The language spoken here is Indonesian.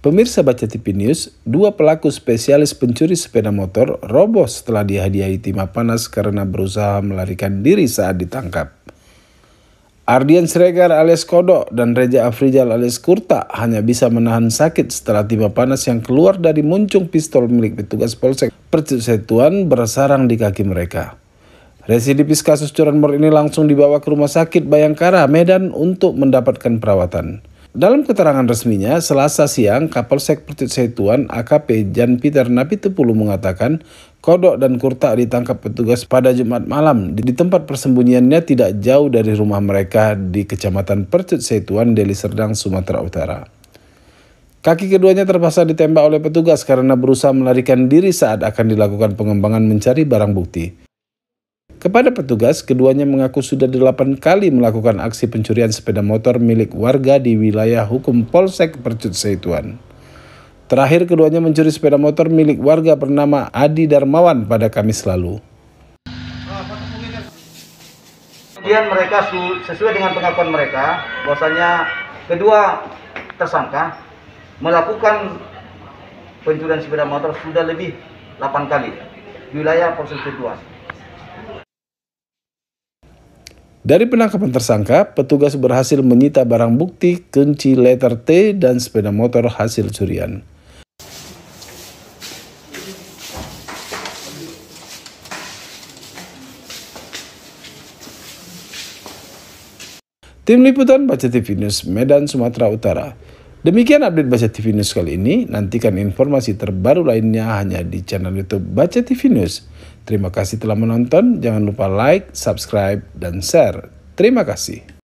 Pemirsa baca TV News, dua pelaku spesialis pencuri sepeda motor roboh setelah dihadiahi timah panas karena berusaha melarikan diri saat ditangkap. Ardian Sregar alias Kodo dan Reja Afrijal alias Kurta hanya bisa menahan sakit setelah timah panas yang keluar dari muncung pistol milik petugas polsek Persetuan bersarang di kaki mereka. Residivis kasus curanmor ini langsung dibawa ke rumah sakit Bayangkara, Medan untuk mendapatkan perawatan. Dalam keterangan resminya, selasa siang, Kapolsek Pertit Seituan AKP Jan Peter Napitupulu mengatakan Kodok dan Kurta ditangkap petugas pada Jumat malam di tempat persembunyiannya tidak jauh dari rumah mereka di Kecamatan Percut Seituan, Deli Serdang, Sumatera Utara. Kaki keduanya terpaksa ditembak oleh petugas karena berusaha melarikan diri saat akan dilakukan pengembangan mencari barang bukti. Kepada petugas, keduanya mengaku sudah delapan kali melakukan aksi pencurian sepeda motor milik warga di wilayah hukum Polsek Percut Seituan. Terakhir keduanya mencuri sepeda motor milik warga bernama Adi Darmawan pada Kamis lalu. Kemudian mereka sesuai dengan pengakuan mereka, bahwasanya kedua tersangka melakukan pencurian sepeda motor sudah lebih 8 kali di wilayah Polsek Seituan. Dari penangkapan tersangka, petugas berhasil menyita barang bukti, kunci letter T, dan sepeda motor hasil curian. Tim Liputan Baca TV News Medan, Sumatera Utara. Demikian update Baca TV News kali ini. Nantikan informasi terbaru lainnya hanya di channel YouTube Baca TV News. Terima kasih telah menonton. Jangan lupa like, subscribe, dan share. Terima kasih.